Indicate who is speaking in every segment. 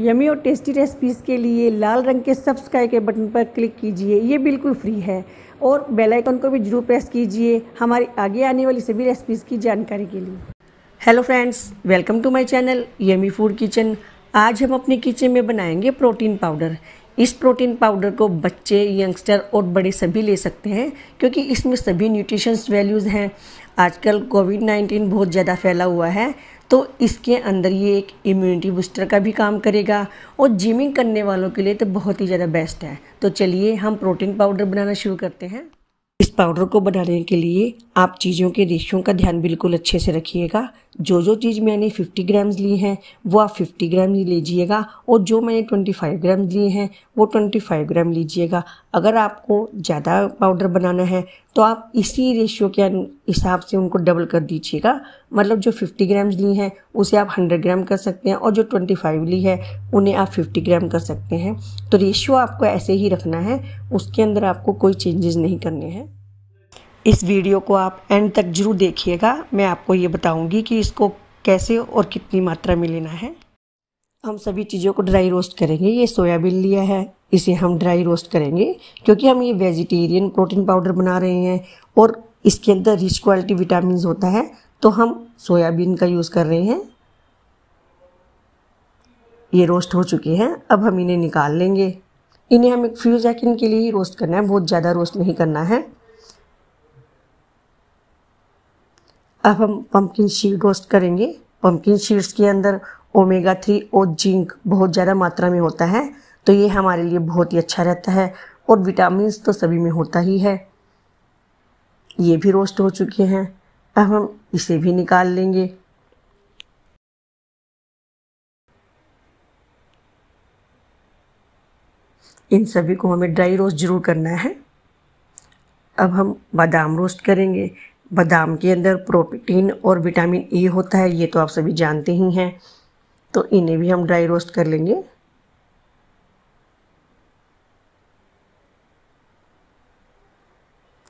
Speaker 1: yummy और tasty recipes के लिए लाल रंग के सब्सक्राइब के बटन पर क्लिक कीजिए ये बिल्कुल फ्री है और बेल आइकन को भी जरूर प्रेस कीजिए हमारी आगे आने वाली सभी रेसिपीज़ की जानकारी के लिए hello friends welcome to my channel yummy food kitchen आज हम अपने किचन में बनाएंगे प्रोटीन पाउडर इस प्रोटीन पाउडर को बच्चे यंगस्टर और बड़े सभी ले सकते हैं क्योंकि इसमें सभी न्यूट्रिशंस वैल्यूज़ हैं आजकल कोविड 19 बहुत ज़्यादा फैला हुआ है तो इसके अंदर ये एक इम्यूनिटी बूस्टर का भी काम करेगा और जिमिंग करने वालों के लिए तो बहुत ही ज़्यादा बेस्ट है तो चलिए हम प्रोटीन पाउडर बनाना शुरू करते हैं इस पाउडर को बनाने के लिए आप चीज़ों के रेशियों का ध्यान बिल्कुल अच्छे से रखिएगा जो जो चीज़ मैंने 50 ग्राम्स ली हैं वो आप 50 ग्राम लीजिएगा और जो मैंने 25 ग्राम लिए हैं वो 25 ग्राम लीजिएगा अगर आपको ज़्यादा पाउडर बनाना है तो आप इसी रेशियो के हिसाब से उनको डबल कर दीजिएगा मतलब जो 50 ग्राम्स ली हैं उसे आप 100 ग्राम कर सकते हैं और जो 25 ली है उन्हें आप 50 ग्राम कर सकते हैं तो रेशियो आपको ऐसे ही रखना है उसके अंदर आपको कोई चेंजेस नहीं करने हैं इस वीडियो को आप एंड तक जरूर देखिएगा मैं आपको ये बताऊंगी कि इसको कैसे और कितनी मात्रा में लेना है हम सभी चीज़ों को ड्राई रोस्ट करेंगे ये सोयाबीन लिया है इसे हम ड्राई रोस्ट करेंगे क्योंकि हम ये वेजिटेरियन प्रोटीन पाउडर बना रहे हैं और इसके अंदर रिच क्वालिटी विटामिन होता है तो हम सोयाबीन का यूज़ कर रहे हैं ये रोस्ट हो चुके हैं अब हम इन्हें निकाल लेंगे इन्हें हम एक फ्यू सेकेंड के लिए ही रोस्ट करना है बहुत ज़्यादा रोस्ट नहीं करना है अब हम पम्पकिन शीड रोस्ट करेंगे पम्पकिन शीड्स के अंदर ओमेगा थ्री और जिंक बहुत ज़्यादा मात्रा में होता है तो ये हमारे लिए बहुत ही अच्छा रहता है और विटामिन तो सभी में होता ही है ये भी रोस्ट हो चुके हैं अब हम इसे भी निकाल लेंगे इन सभी को हमें ड्राई रोस्ट ज़रूर करना है अब हम बादाम रोस्ट करेंगे बादाम के अंदर प्रोटीन और विटामिन ए होता है ये तो आप सभी जानते ही हैं तो इन्हें भी हम ड्राई रोस्ट कर लेंगे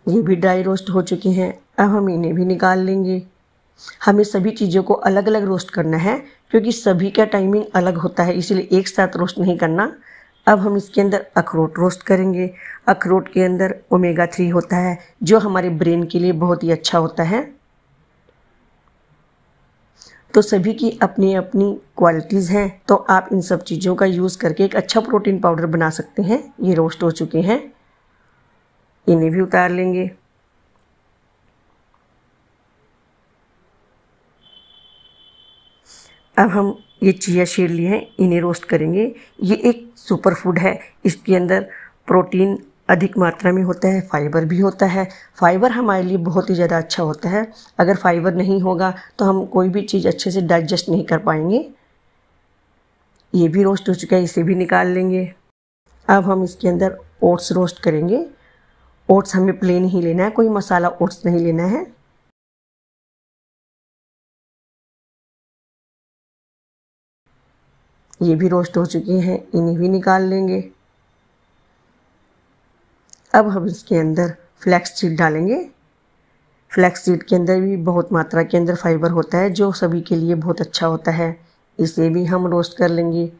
Speaker 1: ये भी ड्राई रोस्ट हो चुके हैं अब हम इन्हें भी निकाल लेंगे हमें सभी चीज़ों को अलग अलग रोस्ट करना है क्योंकि सभी का टाइमिंग अलग होता है इसीलिए एक साथ रोस्ट नहीं करना अब हम इसके अंदर अखरोट रोस्ट करेंगे अखरोट के अंदर ओमेगा थ्री होता है जो हमारे ब्रेन के लिए बहुत ही अच्छा होता है तो सभी की अपनी अपनी क्वालिटीज़ हैं तो आप इन सब चीज़ों का यूज़ करके एक अच्छा प्रोटीन पाउडर बना सकते हैं ये रोस्ट हो चुके हैं इन्हें भी उतार लेंगे अब हम ये चिया शीड लिए हैं इन्हें रोस्ट करेंगे ये एक सुपर फूड है इसके अंदर प्रोटीन अधिक मात्रा में होता है फाइबर भी होता है फाइबर हमारे लिए बहुत ही ज़्यादा अच्छा होता है अगर फाइबर नहीं होगा तो हम कोई भी चीज़ अच्छे से डाइजेस्ट नहीं कर पाएंगे ये भी रोस्ट हो चुका है इसे भी निकाल लेंगे अब हम इसके अंदर ओट्स रोस्ट करेंगे ओट्स हमें प्लेन ही लेना है कोई मसाला ओट्स नहीं लेना है ये भी रोस्ट हो चुके हैं इन्हें भी निकाल लेंगे अब हम इसके अंदर फ्लैक्स सीड डालेंगे फ्लैक्स सीड के अंदर भी बहुत मात्रा के अंदर फाइबर होता है जो सभी के लिए बहुत अच्छा होता है इसे भी हम रोस्ट कर लेंगे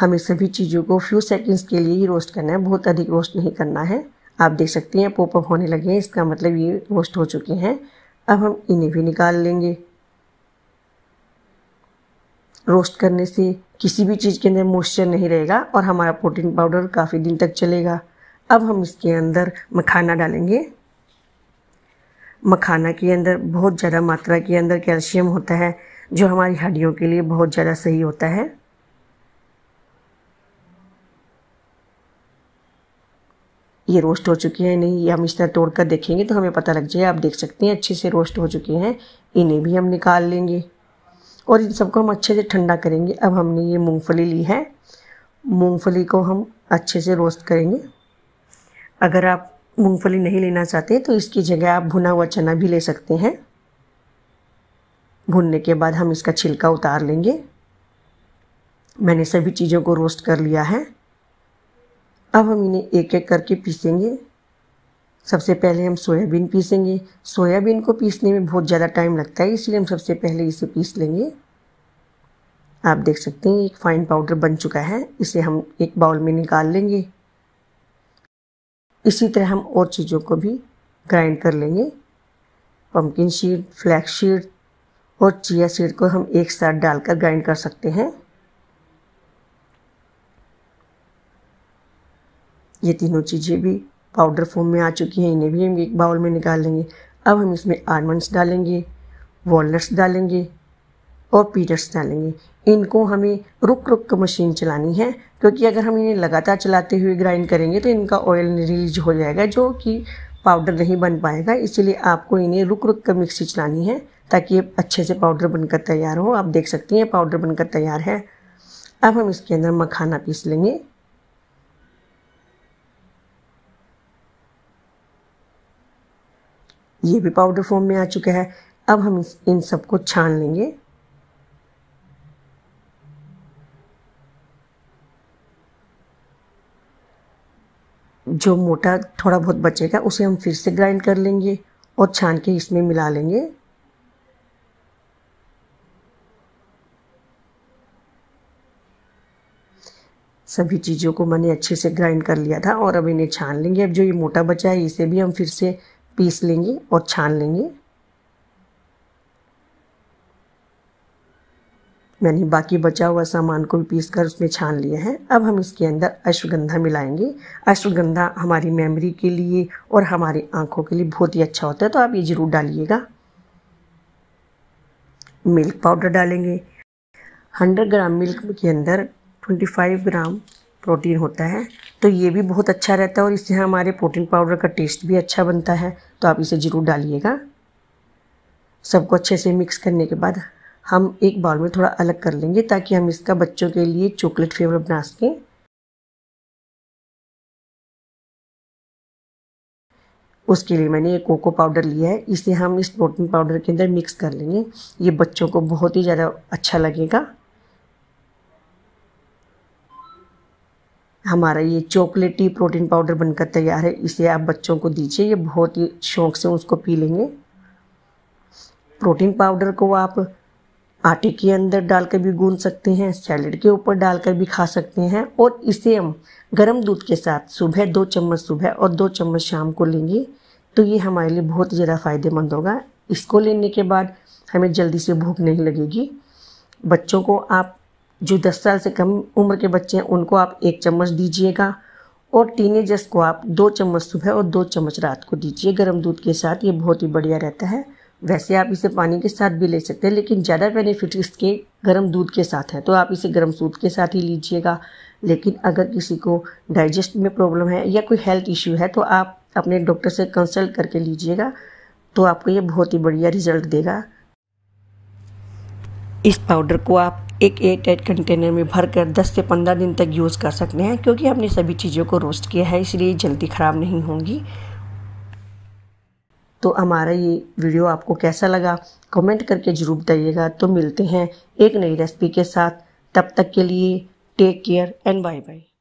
Speaker 1: हमें सभी चीज़ों को फ्यू सेकंड्स के लिए ही रोस्ट करना है बहुत अधिक रोस्ट नहीं करना है आप देख सकते हैं पोपअप होने लगे हैं इसका मतलब ये रोस्ट हो चुके हैं अब हम इन्हें भी निकाल लेंगे रोस्ट करने से किसी भी चीज़ के अंदर मॉइस्चर नहीं रहेगा और हमारा प्रोटीन पाउडर काफ़ी दिन तक चलेगा अब हम इसके अंदर मखाना डालेंगे मखाना के अंदर बहुत ज़्यादा मात्रा के अंदर कैल्शियम होता है जो हमारी हड्डियों के लिए बहुत ज़्यादा सही होता है ये रोस्ट हो चुके हैं नहीं ये हम इस तरह तोड़कर देखेंगे तो हमें पता लग जाए आप देख सकते हैं अच्छे से रोस्ट हो चुके हैं इन्हें भी हम निकाल लेंगे और इन सबको हम अच्छे से ठंडा करेंगे अब हमने ये मूंगफली ली है मूंगफली को हम अच्छे से रोस्ट करेंगे अगर आप मूंगफली नहीं लेना चाहते तो इसकी जगह आप भुना हुआ चना भी ले सकते हैं भुनने के बाद हम इसका छिलका उतार लेंगे मैंने सभी चीज़ों को रोस्ट कर लिया है अब हम इन्हें एक एक करके पीसेंगे सबसे पहले हम सोयाबीन पीसेंगे सोयाबीन को पीसने में बहुत ज़्यादा टाइम लगता है इसलिए हम सबसे पहले इसे पीस लेंगे आप देख सकते हैं एक फाइन पाउडर बन चुका है इसे हम एक बाउल में निकाल लेंगे इसी तरह हम और चीज़ों को भी ग्राइंड कर लेंगे पम्पकिन शीड फ्लैक्स शीड और चिया सीड को हम एक साथ डालकर ग्राइंड कर सकते हैं ये तीनों चीज़ें भी पाउडर फॉर्म में आ चुकी हैं इन्हें भी हम एक बाउल में निकाल लेंगे अब हम इसमें आलमंड्स डालेंगे वॉलट्स डालेंगे और पीटर्स डालेंगे इनको हमें रुक रुक कर मशीन चलानी है क्योंकि अगर हम इन्हें लगातार चलाते हुए ग्राइंड करेंगे तो इनका ऑयल रिलीज हो जाएगा जो कि पाउडर नहीं बन पाएगा इसीलिए आपको इन्हें रुक रुक कर मिक्सी चलानी है ताकि ये अच्छे से पाउडर बनकर तैयार हो आप देख सकते हैं पाउडर बनकर तैयार है अब हम इसके अंदर मखाना पीस लेंगे ये भी पाउडर फॉर्म में आ चुका है अब हम इन सबको छान लेंगे जो मोटा थोड़ा बहुत बचेगा उसे हम फिर से ग्राइंड कर लेंगे और छान के इसमें मिला लेंगे सभी चीज़ों को मैंने अच्छे से ग्राइंड कर लिया था और अब इन्हें छान लेंगे अब जो ये मोटा बचा है इसे भी हम फिर से पीस लेंगे और छान लेंगे मैंने बाकी बचा हुआ सामान को भी पीस कर उसमें छान लिया है अब हम इसके अंदर अश्वगंधा मिलाएंगे अश्वगंधा हमारी मेमोरी के लिए और हमारी आंखों के लिए बहुत ही अच्छा होता है तो आप ये ज़रूर डालिएगा मिल्क पाउडर डालेंगे 100 ग्राम मिल्क के अंदर 25 ग्राम प्रोटीन होता है तो ये भी बहुत अच्छा रहता है और इससे हमारे प्रोटीन पाउडर का टेस्ट भी अच्छा बनता है तो आप इसे ज़रूर डालिएगा सबको अच्छे से मिक्स करने के बाद हम एक बाउल में थोड़ा अलग कर लेंगे ताकि हम इसका बच्चों के लिए चॉकलेट फ्लेवर बना सकें उसके लिए मैंने ये कोको पाउडर लिया है इसे हम इस प्रोटीन पाउडर के अंदर मिक्स कर लेंगे ये बच्चों को बहुत ही ज़्यादा अच्छा लगेगा हमारा ये चॉकलेटी प्रोटीन पाउडर बनकर तैयार है इसे आप बच्चों को दीजिए ये बहुत ही शौक से उसको पी लेंगे प्रोटीन पाउडर को आप आटे के अंदर डालकर भी गूंद सकते हैं सैलड के ऊपर डालकर भी खा सकते हैं और इसे हम गर्म दूध के साथ सुबह दो चम्मच सुबह और दो चम्मच शाम को लेंगे तो ये हमारे लिए बहुत ज़्यादा फ़ायदेमंद होगा इसको लेने के बाद हमें जल्दी से भूख नहीं लगेगी बच्चों को आप जो 10 साल से कम उम्र के बच्चे हैं उनको आप एक चम्मच दीजिएगा और टीनेजर्स को आप दो चम्मच सुबह और दो चम्मच रात को दीजिए गर्म दूध के साथ ये बहुत ही बढ़िया रहता है वैसे आप इसे पानी के साथ भी ले सकते हैं लेकिन ज़्यादा बेनिफिट इसके गर्म दूध के साथ है तो आप इसे गर्म दूध के साथ ही लीजिएगा लेकिन अगर किसी को डाइजेस्ट में प्रॉब्लम है या कोई हेल्थ इश्यू है तो आप अपने डॉक्टर से कंसल्ट करके लीजिएगा तो आपको ये बहुत ही बढ़िया रिजल्ट देगा इस पाउडर को आप एक टाइट कंटेनर में भरकर दस से पंद्रह दिन तक यूज़ कर सकते हैं क्योंकि हमने सभी चीज़ों को रोस्ट किया है इसलिए जल्दी ख़राब नहीं होंगी तो हमारा ये वीडियो आपको कैसा लगा कमेंट करके ज़रूर बताइएगा तो मिलते हैं एक नई रेसिपी के साथ तब तक के लिए take care and bye bye